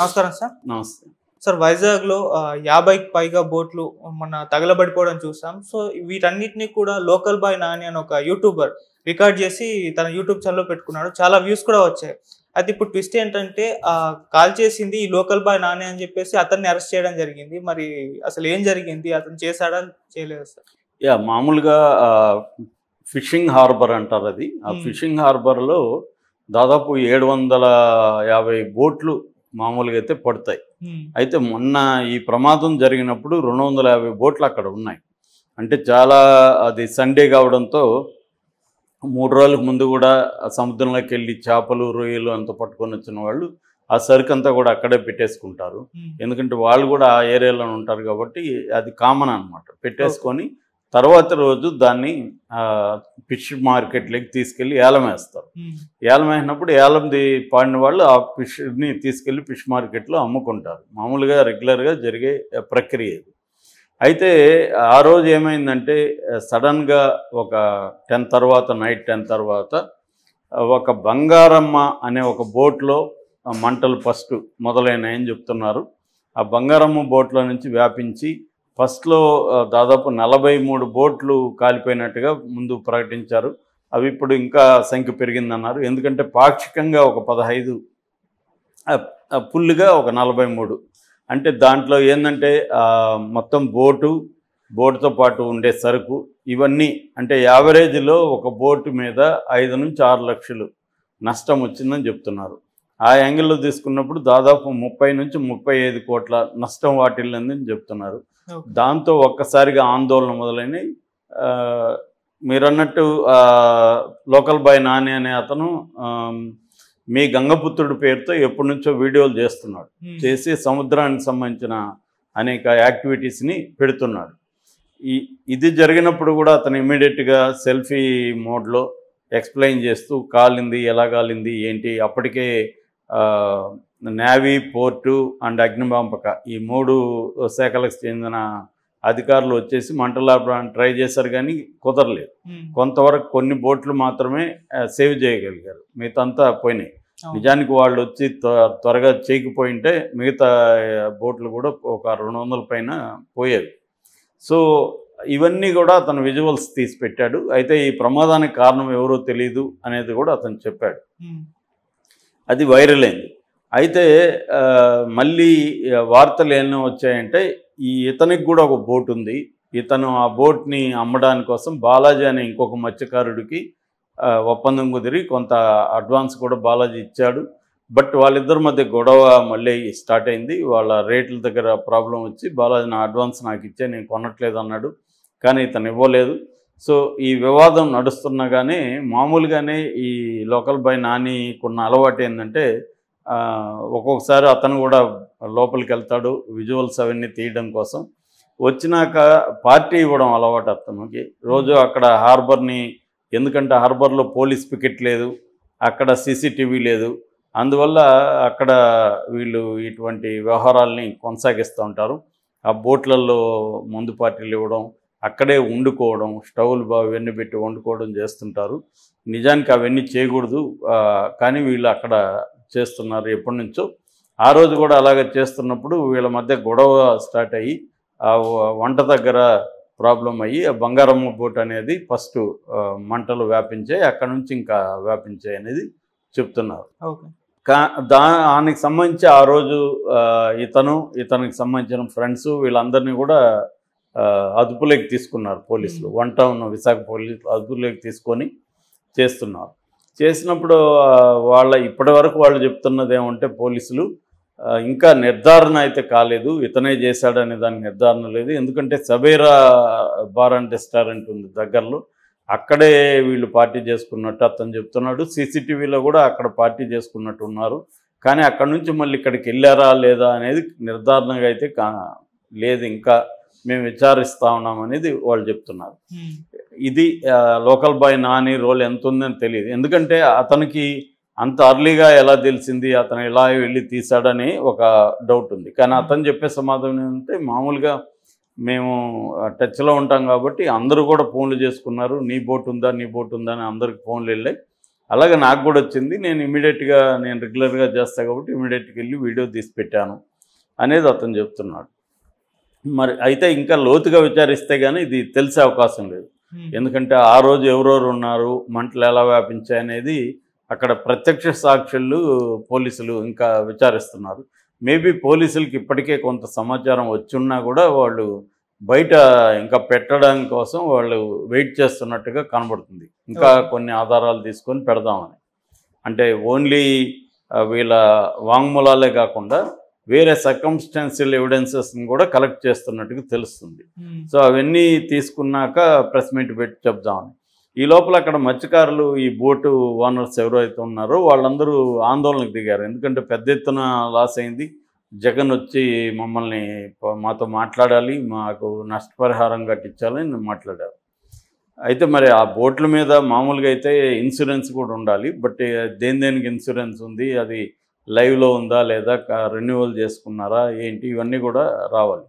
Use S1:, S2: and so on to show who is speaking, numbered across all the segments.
S1: నమస్కారం సార్ నమస్తే సార్ వైజాగ్ లో యాభైకి పైగా బోట్లు మన తగలబడిపోవడం చూసాం సో వీటన్నిటిని కూడా లోకల్ బాయ్ నాని అని ఒక యూట్యూబర్ రికార్డ్ చేసి తన యూట్యూబ్ ఛానల్లో పెట్టుకున్నాడు చాలా వ్యూస్ కూడా వచ్చాయి అయితే ఇప్పుడు ట్విస్ట్ ఏంటంటే కాల్ చేసింది ఈ లోకల్ బాయ్ నాని అని చెప్పేసి అతన్ని అరెస్ట్ చేయడం జరిగింది మరి అసలు ఏం జరిగింది అతను చేశాడా చేయలేదా సార్ యా మామూలుగా ఫిషింగ్ హార్బర్ అంటారు అది ఆ ఫిషింగ్ హార్బర్లో దాదాపు ఏడు వందల యాభై బోట్లు మామూలుగా అయితే పడతాయి అయితే మొన్న ఈ ప్రమాదం జరిగినప్పుడు రెండు వందల యాభై బోట్లు అక్కడ ఉన్నాయి అంటే చాలా అది సండే కావడంతో మూడు రోజులకు ముందు కూడా సముద్రంలోకి వెళ్ళి చేపలు రొయ్యలు అంత పట్టుకొని వచ్చిన వాళ్ళు ఆ సరుకు అంతా కూడా అక్కడే పెట్టేసుకుంటారు ఎందుకంటే వాళ్ళు కూడా ఆ ఏరియాలో ఉంటారు కాబట్టి అది కామన్ అనమాట పెట్టేసుకొని తర్వాత రోజు దాన్ని ఫిష్ మార్కెట్లోకి తీసుకెళ్ళి ఏలం వేస్తారు ఏలం వేసినప్పుడు ఏలంది పాడిన వాళ్ళు ఆ ఫిష్ని తీసుకెళ్ళి ఫిష్ మార్కెట్లో అమ్ముకుంటారు మామూలుగా రెగ్యులర్గా జరిగే ప్రక్రియ ఇది అయితే ఆ రోజు ఏమైందంటే సడన్గా ఒక టెన్ తర్వాత నైట్ టెన్ తర్వాత ఒక బంగారమ్మ అనే ఒక బోట్లో మంటలు ఫస్ట్ మొదలైనాయని చెప్తున్నారు ఆ బంగారమ్మ బోట్లో నుంచి వ్యాపించి ఫస్ట్లో దాదాపు నలభై మూడు బోట్లు కాలిపోయినట్టుగా ముందు ప్రకటించారు అవి ఇప్పుడు ఇంకా సంఖ్య పెరిగిందన్నారు ఎందుకంటే పాక్షికంగా ఒక పదహైదు ఫుల్గా ఒక నలభై మూడు అంటే దాంట్లో ఏంటంటే మొత్తం బోటు బోటుతో పాటు ఉండే సరుకు ఇవన్నీ అంటే యావరేజ్లో ఒక బోటు మీద ఐదు నుంచి ఆరు లక్షలు నష్టం వచ్చిందని చెప్తున్నారు ఆ యాంగిల్లో తీసుకున్నప్పుడు దాదాపు ముప్పై నుంచి ముప్పై ఐదు కోట్ల నష్టం వాటిల్లిందని చెప్తున్నారు దాంతో ఒక్కసారిగా ఆందోళన మొదలైనవి మీరన్నట్టు లోకల్ బాయ్ నాని అనే అతను మీ గంగపుత్రుడి పేరుతో ఎప్పటి నుంచో వీడియోలు చేస్తున్నాడు చేసి సముద్రానికి సంబంధించిన అనేక యాక్టివిటీస్ని పెడుతున్నాడు ఈ ఇది జరిగినప్పుడు కూడా అతను ఇమీడియట్గా సెల్ఫీ మోడ్లో ఎక్స్ప్లెయిన్ చేస్తూ కాలింది ఎలా కాలింది ఏంటి అప్పటికే నేవీ పోర్టు అండ్ అగ్నిబాంపక ఈ మూడు శాఖలకు చెందిన అధికారులు వచ్చేసి మంటలాపడానికి ట్రై చేశారు కానీ కుదరలేదు కొంతవరకు కొన్ని బోట్లు మాత్రమే సేవ్ చేయగలిగారు అంతా పోయినాయి నిజానికి వాళ్ళు వచ్చి త్వరగా చేయకపోయి ఉంటే మిగతా బోట్లు కూడా ఒక రెండు వందల పైన పోయేవి సో ఇవన్నీ కూడా అతను విజువల్స్ తీసి పెట్టాడు అయితే ఈ ప్రమాదానికి కారణం ఎవరో తెలియదు అనేది కూడా అతను చెప్పాడు అది వైరల్ అయింది అయితే మళ్ళీ వార్తలు ఎన్నో వచ్చాయంటే ఈ ఇతనికి కూడా ఒక బోట్ ఉంది ఇతను ఆ బోట్ని అమ్మడాని కోసం బాలాజీ అనే ఇంకొక మత్స్యకారుడికి ఒప్పందం కుదిరి కొంత అడ్వాన్స్ కూడా బాలాజీ ఇచ్చాడు బట్ వాళ్ళిద్దరి మధ్య గొడవ మళ్ళీ స్టార్ట్ అయింది వాళ్ళ రేట్ల దగ్గర ప్రాబ్లం వచ్చి బాలాజీ నా అడ్వాన్స్ నాకు ఇచ్చే నేను కొనట్లేదు అన్నాడు కానీ ఇతను ఇవ్వలేదు సో ఈ వివాదం నడుస్తున్నా కానీ మామూలుగానే ఈ లోకల్ బై నానికున్న అలవాటు ఏంటంటే ఒక్కొక్కసారి అతను కూడా లోపలికి వెళ్తాడు విజువల్స్ అవన్నీ తీయడం కోసం వచ్చినాక పార్టీ ఇవ్వడం అలవాటు అతనికి రోజు అక్కడ హార్బర్ని ఎందుకంటే హార్బర్లో పోలీస్ పికెట్ లేదు అక్కడ సీసీటీవీ లేదు అందువల్ల అక్కడ వీళ్ళు ఇటువంటి వ్యవహారాల్ని కొనసాగిస్తూ ఉంటారు ఆ బోట్లలో మందు పార్టీలు ఇవ్వడం అక్కడే వండుకోవడం స్టవ్లు అవన్నీ పెట్టి వండుకోవడం చేస్తుంటారు నిజానికి అవన్నీ చేయకూడదు కానీ వీళ్ళు అక్కడ చేస్తున్నారు ఎప్పటి నుంచో ఆ రోజు కూడా అలాగే చేస్తున్నప్పుడు వీళ్ళ మధ్య గొడవ స్టార్ట్ అయ్యి ఆ వంట దగ్గర ప్రాబ్లం అయ్యి ఆ బంగారమ్మ బోట్ అనేది ఫస్ట్ మంటలు వ్యాపించాయి అక్కడ నుంచి ఇంకా వ్యాపించాయి అనేది చెప్తున్నారు దానికి సంబంధించి ఆ రోజు ఇతను ఇతనికి సంబంధించిన ఫ్రెండ్స్ వీళ్ళందరినీ కూడా అదుపులోకి తీసుకున్నారు పోలీసులు వన్ టౌన్ విశాఖ పోలీసులు అదుపులోకి తీసుకొని చేస్తున్నారు చేసినప్పుడు వాళ్ళ ఇప్పటి వరకు వాళ్ళు చెప్తున్నది ఏమంటే పోలీసులు ఇంకా నిర్ధారణ అయితే కాలేదు ఇతనే చేశాడనే దానికి నిర్ధారణ లేదు ఎందుకంటే సబేరా బార్ అండ్ రెస్టారెంట్ ఉంది దగ్గరలో అక్కడే వీళ్ళు పార్టీ చేసుకున్నట్టు అతను చెప్తున్నాడు సీసీటీవీలో కూడా అక్కడ పార్టీ చేసుకున్నట్టు ఉన్నారు కానీ అక్కడ నుంచి మళ్ళీ ఇక్కడికి వెళ్ళారా లేదా అనేది నిర్ధారణగా అయితే లేదు ఇంకా మేము విచారిస్తా ఉన్నాం అనేది వాళ్ళు చెప్తున్నారు ఇది లోకల్ బాయ్ నాని రోల్ ఎంత ఉందని తెలియదు ఎందుకంటే అతనికి అంత అర్లీగా ఎలా తెలిసింది అతను ఎలా వెళ్ళి తీశాడని ఒక డౌట్ ఉంది కానీ అతను చెప్పే సమాధానం ఏంటంటే మామూలుగా మేము టచ్లో ఉంటాం కాబట్టి అందరూ కూడా ఫోన్లు చేసుకున్నారు నీ బోట్ ఉందా నీ బోట్ ఉందా అని అందరికి ఫోన్లు వెళ్ళాయి అలాగే నాకు కూడా వచ్చింది నేను ఇమీడియట్గా నేను రెగ్యులర్గా చేస్తాను కాబట్టి ఇమీడియట్గా వెళ్ళి వీడియో తీసి పెట్టాను అనేది అతను చెప్తున్నాడు మరి అయితే ఇంకా లోతుగా విచారిస్తే కానీ ఇది తెలిసే అవకాశం లేదు ఎందుకంటే ఆ రోజు ఎవరెవరు ఉన్నారు మంటలు ఎలా వ్యాపించాయి అనేది అక్కడ ప్రత్యక్ష సాక్షులు పోలీసులు ఇంకా విచారిస్తున్నారు మేబీ పోలీసులకి ఇప్పటికే కొంత సమాచారం వచ్చున్నా కూడా వాళ్ళు బయట ఇంకా పెట్టడం కోసం వాళ్ళు వెయిట్ చేస్తున్నట్టుగా కనబడుతుంది ఇంకా కొన్ని ఆధారాలు తీసుకొని పెడదామని అంటే ఓన్లీ వీళ్ళ వాంగ్మూలాలే కాకుండా వేరే సర్కమ్స్టాన్షియల్ ఎవిడెన్సెస్ని కూడా కలెక్ట్ చేస్తున్నట్టుగా తెలుస్తుంది సో hmm. అవన్నీ తీసుకున్నాక ప్రెస్ మీట్ పెట్టి చెప్దామని ఈ లోపల అక్కడ మత్స్యకారులు ఈ బోటు ఓనర్స్ ఎవరైతే ఉన్నారో వాళ్ళందరూ ఆందోళనకు దిగారు ఎందుకంటే పెద్ద ఎత్తున లాస్ అయింది జగన్ వచ్చి మమ్మల్ని మాతో మాట్లాడాలి మాకు నష్టపరిహారం కట్టించాలని మాట్లాడారు అయితే మరి ఆ బోట్ల మీద మామూలుగా అయితే ఇన్సూరెన్స్ కూడా ఉండాలి బట్ దేని దేనికి ఇన్సూరెన్స్ ఉంది అది లైవ్లో ఉందా లేదా రెన్యువల్ చేసుకున్నారా ఏంటి ఇవన్నీ కూడా రావాలి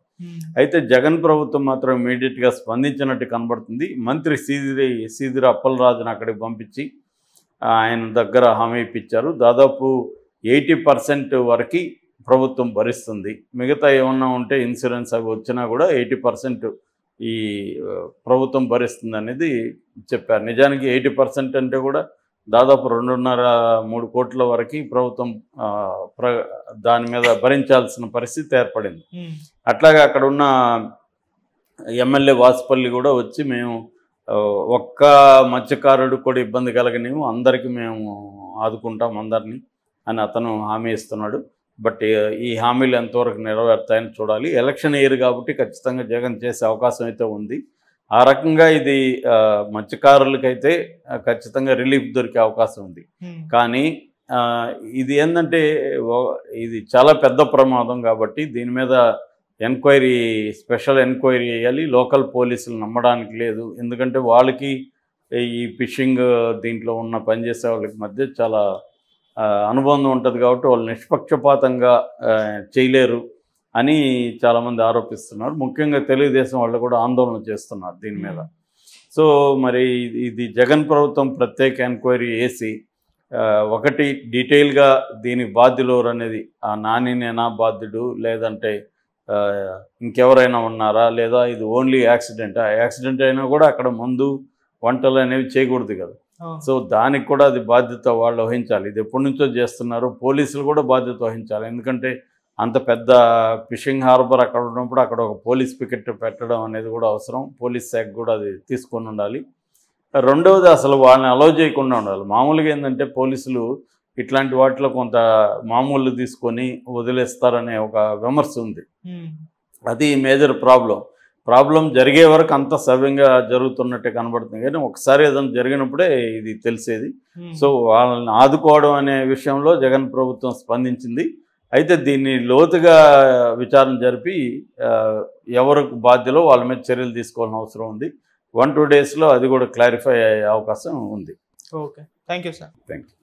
S1: అయితే జగన్ ప్రభుత్వం మాత్రం ఇమీడియట్గా స్పందించినట్టు కనబడుతుంది మంత్రి సీదిరి సీదిరి అప్పలరాజును అక్కడికి పంపించి ఆయన దగ్గర హామీ ఇప్పించారు దాదాపు ఎయిటీ పర్సెంట్ వరకు ప్రభుత్వం భరిస్తుంది మిగతా ఏమన్నా ఉంటే ఇన్సూరెన్స్ అవి వచ్చినా కూడా ఎయిటీ పర్సెంట్ ఈ ప్రభుత్వం భరిస్తుంది అనేది చెప్పారు నిజానికి ఎయిటీ పర్సెంట్ అంటే కూడా దాదాపు రెండున్నర మూడు కోట్ల వరకు ప్రభుత్వం దాని మీద భరించాల్సిన పరిస్థితి ఏర్పడింది అట్లాగే అక్కడ ఉన్న ఎమ్మెల్యే వాసుపల్లి కూడా వచ్చి మేము ఒక్క మత్స్యకారుడు కూడా ఇబ్బంది కలగనేమో అందరికీ మేము ఆదుకుంటాం అందరినీ అని అతను హామీ ఇస్తున్నాడు బట్ ఈ హామీలు ఎంతవరకు నెరవేరుతాయని చూడాలి ఎలక్షన్ ఇయర్ కాబట్టి ఖచ్చితంగా జగన్ చేసే అవకాశం అయితే ఉంది ఆ రకంగా ఇది మత్స్యకారులకైతే ఖచ్చితంగా రిలీఫ్ దొరికే అవకాశం ఉంది కానీ ఇది ఏంటంటే ఇది చాలా పెద్ద ప్రమాదం కాబట్టి దీని మీద ఎంక్వైరీ స్పెషల్ ఎంక్వైరీ చేయాలి లోకల్ పోలీసులు నమ్మడానికి లేదు ఎందుకంటే వాళ్ళకి ఈ ఫిషింగ్ దీంట్లో ఉన్న పనిచేసే వాళ్ళకి మధ్య చాలా అనుబంధం ఉంటుంది కాబట్టి వాళ్ళు నిష్పక్షపాతంగా చేయలేరు అని చాలామంది ఆరోపిస్తున్నారు ముఖ్యంగా తెలుగుదేశం వాళ్ళు కూడా ఆందోళన చేస్తున్నారు దీని మీద సో మరి ఇది జగన్ ప్రభుత్వం ప్రత్యేక ఎంక్వైరీ వేసి ఒకటి డీటెయిల్గా దీని బాధ్యులు అనేది ఆ నానినేనా బాధ్యుడు లేదంటే ఇంకెవరైనా ఉన్నారా లేదా ఇది ఓన్లీ యాక్సిడెంట్ ఆ యాక్సిడెంట్ అయినా కూడా అక్కడ ముందు వంటలు అనేవి చేయకూడదు కదా సో దానికి కూడా అది బాధ్యత వాళ్ళు వహించాలి ఇది ఎప్పటి నుంచో చేస్తున్నారు పోలీసులు కూడా బాధ్యత వహించాలి ఎందుకంటే అంత పెద్ద ఫిషింగ్ హార్బర్ అక్కడ ఉన్నప్పుడు అక్కడ ఒక పోలీస్ పికెట్ పెట్టడం అనేది కూడా అవసరం పోలీస్ శాఖ కూడా అది తీసుకొని ఉండాలి రెండవది అసలు వాళ్ళని అలో చేయకుండా ఉండాలి మామూలుగా ఏంటంటే పోలీసులు ఇట్లాంటి వాటిలో కొంత మామూలు తీసుకొని వదిలేస్తారనే ఒక విమర్శ ఉంది hmm. అది మేజర్ ప్రాబ్లం ప్రాబ్లం జరిగే వరకు అంత సవ్యంగా జరుగుతున్నట్టే కనబడుతుంది కానీ ఒకసారి ఏదైనా జరిగినప్పుడే ఇది తెలిసేది hmm. సో వాళ్ళని ఆదుకోవడం అనే విషయంలో జగన్ ప్రభుత్వం స్పందించింది అయితే దీన్ని లోతుగా విచారణ జరిపి ఎవరు బాధ్యలో వాళ్ళ మీద చర్యలు తీసుకోవాల్సిన అవసరం ఉంది వన్ టూ డేస్లో అది కూడా క్లారిఫై అయ్యే అవకాశం ఉంది okay thank you sir thank you